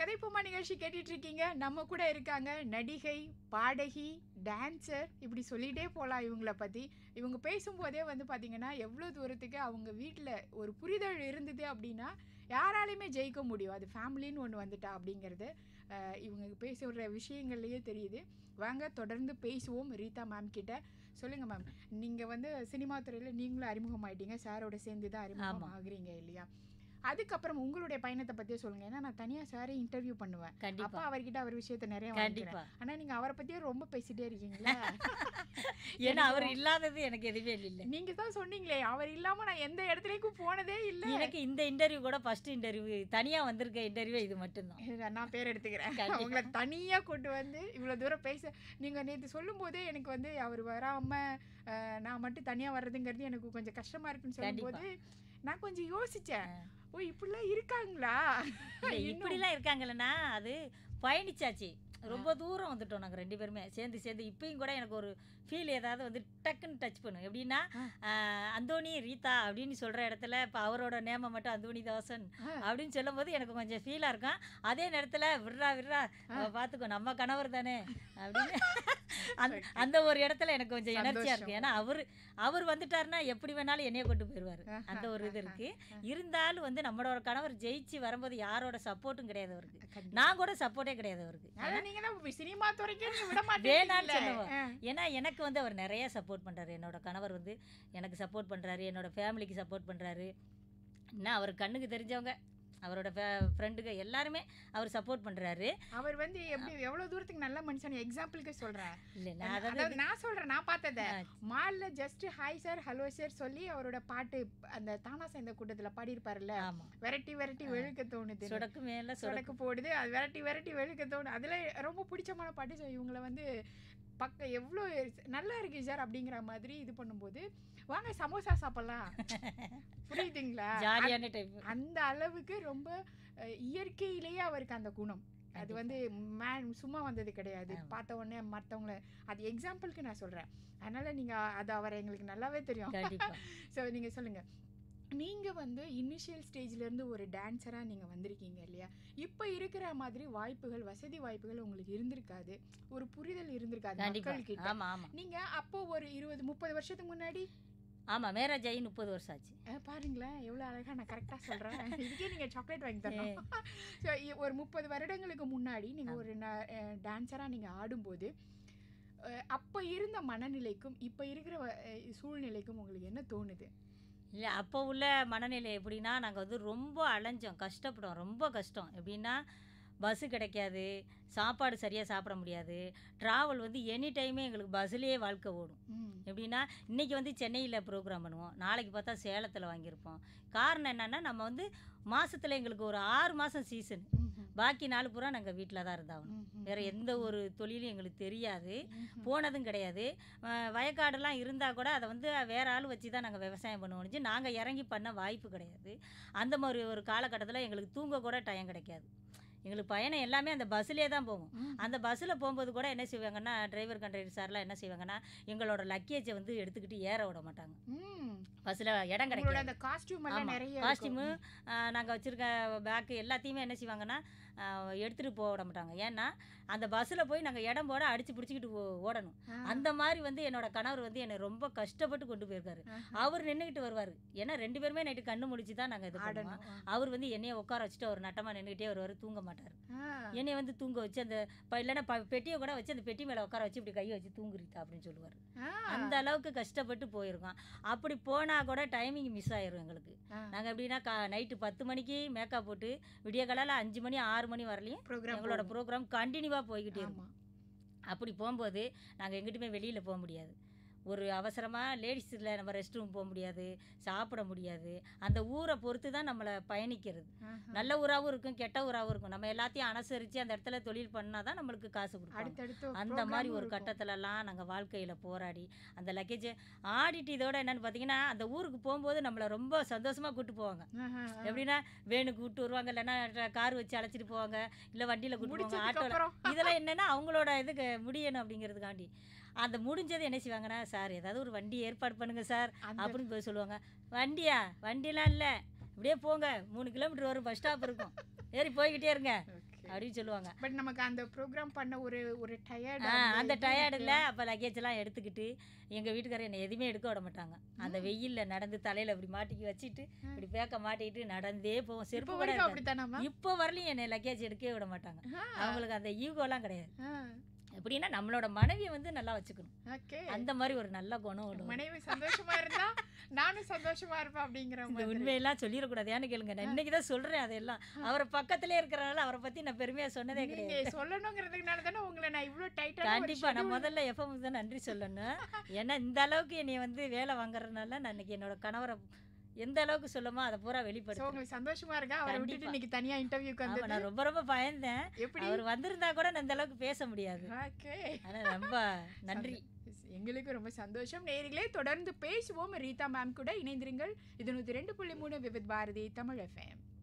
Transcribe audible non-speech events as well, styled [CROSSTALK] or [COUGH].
கதைப்பூமா நிகழ்ச்சி கேட்டுட்டு இருக்கீங்க நம்ம கூட இருக்காங்க நடிகை பாடகி டான்சர் இப்படி சொல்லிகிட்டே போகலாம் இவங்கள பற்றி இவங்க பேசும்போதே வந்து பார்த்திங்கன்னா எவ்வளோ தூரத்துக்கு அவங்க வீட்டில் ஒரு புரிதல் இருந்தது அப்படின்னா யாராலையுமே ஜெயிக்க முடியும் அது ஃபேமிலின்னு ஒன்று வந்துட்டா அப்படிங்கிறது இவங்க பேசுகிற விஷயங்கள்லையே தெரியுது வாங்க தொடர்ந்து பேசுவோம் ரீதா மேம் கிட்ட சொல்லுங்கள் மேம் நீங்கள் வந்து சினிமா துறையில் நீங்களும் அறிமுகமாயிட்டீங்க சாரோட சேர்ந்து தான் அறிமுகம் ஆகுறீங்க இல்லையா அதுக்கப்புறம் உங்களுடைய பயணத்தை பற்றியே சொல்லுங்கள் ஏன்னா நான் தனியாக சாரே இன்டர்வியூ பண்ணுவேன் அப்போ அவர்கிட்ட அவர் விஷயத்த நிறைய வாங்கிக்கிறேன் ஆனால் நீங்கள் அவரை பத்தியே ரொம்ப பேசிட்டே இருக்கீங்களா [LAUGHS] ஏன்னா அவர் இல்லாதது எனக்கு எதுவுமே இல்லை நீங்கள் தான் சொன்னீங்களே அவர் இல்லாமல் நான் எந்த இடத்துலையும் போனதே இல்லை எனக்கு இந்த இன்டர்வியூ கூட ஃபர்ஸ்ட் இன்டர்வியூ தனியாக வந்திருக்க இன்டர்வியூ இது மட்டும்தான் நான் பேர் எடுத்துக்கிறேன் உங்களை தனியாக கொண்டு வந்து இவ்வளோ தூரம் பேச நீங்கள் நேற்று சொல்லும்போதே எனக்கு வந்து அவர் வராமல் நான் மட்டும் தனியாக வர்றதுங்கிறது எனக்கு கொஞ்சம் கஷ்டமாக இருக்குன்னு சொல்லும்போது நான் கொஞ்சம் யோசிச்சேன் ஓ இப்படிலாம் இருக்காங்களா [LAUGHS] இப்படிலாம் இருக்காங்களா அது பயணிச்சாச்சு ரொம்ப தூரம் வந்துட்டோம் நாங்கள் ரெண்டு பேருமே சேர்ந்து சேர்ந்து இப்பயும் கூட எனக்கு ஒரு ஃபீல் ஏதாவது வந்து டக்குன்னு டச் பண்ணும் எப்படின்னா அந்தோனி ரீதா அப்படின்னு சொல்கிற இடத்துல இப்போ அவரோட நேமை மட்டும் அந்தோனி தாசன் அப்படின்னு சொல்லும்போது எனக்கு கொஞ்சம் ஃபீலாக இருக்கும் அதே நேரத்தில் விட்றா விட்றா பார்த்துக்கோ நம்ம கணவர் தானே அப்படின்னு [LAUGHS] அந்த அந்த ஒரு இடத்துல எனக்கு கொஞ்சம் எனர்ஜியாக இருக்குது ஏன்னா அவர் அவர் வந்துட்டார்னா எப்படி வேணாலும் என்னைய கொண்டு போயிடுவார் அந்த ஒரு இது இருக்குது இருந்தாலும் வந்து நம்மளோட கணவர் ஜெயிச்சு வரும்போது யாரோட சப்போர்ட்டும் கிடையாது அவருக்கு நான் கூட சப்போர்ட்டே கிடையாது அவருக்கு விட மாட்டேன் ஏன்னா எனக்கு வந்து அவர் நிறைய சப்போர்ட் பண்றாரு என்னோட கணவர் வந்து எனக்கு சப்போர்ட் பண்றாரு என்னோட ஃபேமிலிக்கு சப்போர்ட் பண்றாரு என்ன அவர் கண்ணுக்கு தெரிஞ்சவங்க அவரோட ஃப்ரெண்டுக்கு எல்லாருமே அவர் சப்போர்ட் பண்றாரு அவர் வந்து எப்படி எவ்வளவு தூரத்துக்கு நல்ல மனுஷன் எக்ஸாம்பிளுக்கு சொல்றேன் நான் அதாவது நான் சொல்கிறேன் நான் just hi sir hello sir சொல்லி அவரோட பாட்டு அந்த தானா சேர்ந்த பாடி பாடியிருப்பார்ல வெரைட்டி வெரைட்டி வெளுக்க தோணுது சொடக்கு மேலே சொடக்கு போடுது அது வெரைட்டி வெரைட்டி வெளுக்க தோணுது அதுல ரொம்ப பிடிச்சமான பாட்டு இவங்களை வந்து பக்கம் எவ்வளோ நல்லா இருக்கு சார் அப்படிங்கிற மாதிரி இது பண்ணும்போது வாங்க சமோசா சாப்பிட்லாம் [LAUGHS] புரியுதுங்களா அந்த அளவுக்கு ரொம்ப இயற்கையிலேயே அவருக்கு அந்த குணம் அது வந்து மேன் சும்மா வந்தது கிடையாது பார்த்த உடனே மற்றவங்கள அது எக்ஸாம்பிளுக்கு நான் சொல்கிறேன் அதனால் நீங்கள் அது அவரை எங்களுக்கு நல்லாவே தெரியும் ஸோ [LAUGHS] நீங்கள் சொல்லுங்கள் நீங்கள் வந்து இனிஷியல் ஸ்டேஜ்லேருந்து ஒரு டான்ஸராக நீங்கள் வந்திருக்கீங்க இல்லையா இப்போ இருக்கிற மாதிரி வாய்ப்புகள் வசதி வாய்ப்புகள் உங்களுக்கு இருந்திருக்காது ஒரு புரிதல் இருந்திருக்காது மக்கள்கிட்ட நீங்கள் அப்போ ஒரு இருபது முப்பது வருஷத்துக்கு முன்னாடி ஆமாம் மேரேஜ் ஆகி முப்பது வருஷம் ஆச்சு பாருங்களேன் எவ்வளோ அழகாக நான் கரெக்டாக சொல்கிறேன் [LAUGHS] இதுக்கே நீங்கள் சாக்லேட் வாங்கி தரணும் ஸோ [LAUGHS] ஒரு முப்பது வருடங்களுக்கு முன்னாடி நீங்கள் ஒரு டான்ஸராக நீங்கள் ஆடும்போது அப்போ இருந்த மனநிலைக்கும் இப்போ இருக்கிற சூழ்நிலைக்கும் உங்களுக்கு என்ன தோணுது இல்லை அப்போ உள்ள மனநிலை எப்படின்னா நாங்கள் வந்து ரொம்ப அலைஞ்சோம் கஷ்டப்படுவோம் ரொம்ப கஷ்டம் எப்படின்னா பஸ்ஸு கிடைக்காது சாப்பாடு சரியாக சாப்பிட முடியாது ட்ராவல் வந்து எனி டைமே எங்களுக்கு பஸ்லேயே வாழ்க்கை ஓடும் எப்படின்னா இன்றைக்கி வந்து சென்னையில் ப்ரோக்ராம் பண்ணுவோம் நாளைக்கு பார்த்தா சேலத்தில் வாங்கியிருப்போம் காரணம் என்னென்னா நம்ம வந்து மாதத்தில் எங்களுக்கு ஒரு ஆறு மாதம் சீசன் பாக்கி நாலு பூரா நாங்கள் வீட்டில் தான் இருந்தாகணும் வேறு எந்த ஒரு தொழிலும் எங்களுக்கு தெரியாது போனதும் கிடையாது வயக்காடெல்லாம் இருந்தால் கூட அதை வந்து வேறு ஆள் வச்சு தான் நாங்கள் விவசாயம் பண்ணுவோம் நாங்கள் இறங்கி பண்ண வாய்ப்பு கிடையாது அந்த மாதிரி ஒரு காலகட்டத்தில் எங்களுக்கு தூங்க கூட டைம் கிடைக்காது எங்களுக்கு பயணம் எல்லாமே அந்த பஸ்லேயே தான் போகும் அந்த பஸ்ஸில் போகும்போது கூட என்ன செய்வாங்கன்னா டிரைவர் கண்ட்ரைவர் சார்லாம் என்ன செய்வாங்கன்னா எங்களோட லக்கேஜை வந்து எடுத்துக்கிட்டு ஏற விட மாட்டாங்க பஸ்ஸில் இடம் கிடைக்கும் காஸ்டியூமு நாங்கள் வச்சுருக்க பேக்கு எல்லாத்தையுமே என்ன செய்வாங்கன்னா எடுத்துகிட்டு போக விட மாட்டாங்க ஏன்னா அந்த பஸ்ஸில் போய் நாங்கள் இடம் போட அடித்து பிடிச்சிக்கிட்டு ஓடணும் அந்த மாதிரி வந்து என்னோட கணவர் வந்து என்னை ரொம்ப கஷ்டப்பட்டு கொண்டு போயிருக்காரு அவர் நின்றுக்கிட்டு வருவார் ஏன்னா ரெண்டு பேருமே நைட்டு கண்ணு முடிச்சு தான் நாங்கள் இது பண்ணுவோம் அவர் வந்து என்னையே உட்கார வச்சுட்டு அவர் நட்டமாக நின்றுக்கிட்டே வருவார் தூங்க மாட்டாங்க மாட்டார் என்னை வந்து தூங்க வச்சு அந்த இல்லைன்னா பெட்டியை கூட வச்சு அந்த பெட்டி மேலே உட்கார வச்சு இப்படி கையை வச்சு தூங்குறீத்தா அப்படின்னு சொல்லுவார் அந்த அளவுக்கு கஷ்டப்பட்டு போயிருக்கோம் அப்படி போனால் கூட டைமிங் மிஸ் ஆயிரும் எங்களுக்கு நாங்கள் எப்படின்னா கா நைட்டு பத்து மணிக்கு மேக்கப் போட்டு விடிய காலையில் அஞ்சு மணி ஆறு மணி வரலையும் எங்களோட ப்ரோக்ராம் கண்டினியூவாக போய்கிட்டே இருக்கும் அப்படி போகும்போது நாங்கள் எங்கிட்டுமே வெளியில் போக முடியாது ஒரு அவசரமாக லேடிஸில் நம்ம ரெஸ்ட் ரூம் போக முடியாது சாப்பிட முடியாது அந்த ஊரை பொறுத்து தான் நம்மளை பயணிக்கிறது நல்ல ஊராகவும் இருக்கும் கெட்ட ஊராகவும் இருக்கும் நம்ம எல்லாத்தையும் அனுசரித்து அந்த இடத்துல தொழில் பண்ணால் தான் நம்மளுக்கு காசு கொடுக்கும் அந்த மாதிரி ஒரு கட்டத்திலலாம் நாங்கள் வாழ்க்கையில் போராடி அந்த லக்கேஜ் ஆடிட்டு இதோட என்னென்னு பார்த்தீங்கன்னா அந்த ஊருக்கு போகும்போது நம்மளை ரொம்ப சந்தோஷமாக கூப்பிட்டு போவாங்க எப்படின்னா வேணு கூப்பிட்டு வருவாங்க இல்லைன்னா கார் வச்சு அழைச்சிட்டு போவாங்க இல்லை வண்டியில் கூப்பிட்டு போவாங்க இதெல்லாம் என்னென்னா அவங்களோட இதுக்கு முடியணும் அப்படிங்கிறதுக்காண்டி அந்த முடிஞ்சது என்ன செய்வாங்கன்னா சார் ஏதாவது ஒரு வண்டி ஏற்பாடு பண்ணுங்கள் சார் அப்படின்னு போய் சொல்லுவாங்க வண்டியா வண்டிலாம் இல்லை அப்படியே போங்க மூணு கிலோமீட்டர் வரும் பஸ் ஸ்டாப் இருக்கும் ஏறி போய்கிட்டே இருங்க [LAUGHS] அப்படின்னு சொல்லுவாங்க பட் நமக்கு அந்த ப்ரோக்ராம் பண்ண ஒரு ஒரு டயர்டு அந்த டயர்டில் அப்போ லக்கேஜெல்லாம் எடுத்துக்கிட்டு எங்கள் வீட்டுக்காரர் என்னை எதுவுமே எடுக்க விட மாட்டாங்க அந்த வெயிலில் நடந்து தலையில் அப்படி மாட்டிக்கி வச்சுட்டு இப்படி பேக்க மாட்டிக்கிட்டு நடந்தே போவோம் செருப்பு கூட இப்போ வரலையும் என்னை லக்கேஜ் எடுக்கவே விட மாட்டாங்க அவங்களுக்கு அந்த ஈகோலாம் கிடையாது எப்படின்னா நம்மளோட மனைவியை வந்து நல்லா வச்சுக்கணும் அந்த மாதிரி ஒரு நல்ல குணம் மனைவி சந்தோஷமா இருந்தா நானும் சந்தோஷமா இருப்பேன் அப்படிங்கிற உண்மையெல்லாம் சொல்லிடக்கூடாது ஏன்னு கேளுங்க நான் இன்னைக்கு தான் சொல்றேன் அதெல்லாம் அவரை பக்கத்திலே இருக்கிறனால அவரை பத்தி நான் பெருமையா சொன்னதே கிடையாது சொல்லணுங்கிறதுனால தானே உங்களை நான் இவ்வளோ டைட்டாக கண்டிப்பா நான் முதல்ல எஃப்எம் தான் நன்றி சொல்லணும் ஏன்னா இந்த அளவுக்கு என்னை வந்து வேலை வாங்குறதுனால நான் இன்னைக்கு என்னோட கணவரை எந்த அளவுக்கு சொல்லுமோ அதை பூரா வெளிப்படுத்தும் உங்களுக்கு சந்தோஷமா இருக்கா அவரை விட்டுட்டு இன்னைக்கு தனியா இன்டர்வியூக்கு வந்து நான் ரொம்ப ரொம்ப பயந்தேன் எப்படி அவர் வந்திருந்தா கூட நான் இந்த அளவுக்கு பேச முடியாது ரொம்ப நன்றி எங்களுக்கு ரொம்ப சந்தோஷம் நேரிலே தொடர்ந்து பேசுவோம் ரீதா மேம் கூட இணைந்திருங்கள் இது நூத்தி ரெண்டு புள்ளி மூணு விவித் பாரதி தமிழ் எஃப்எம்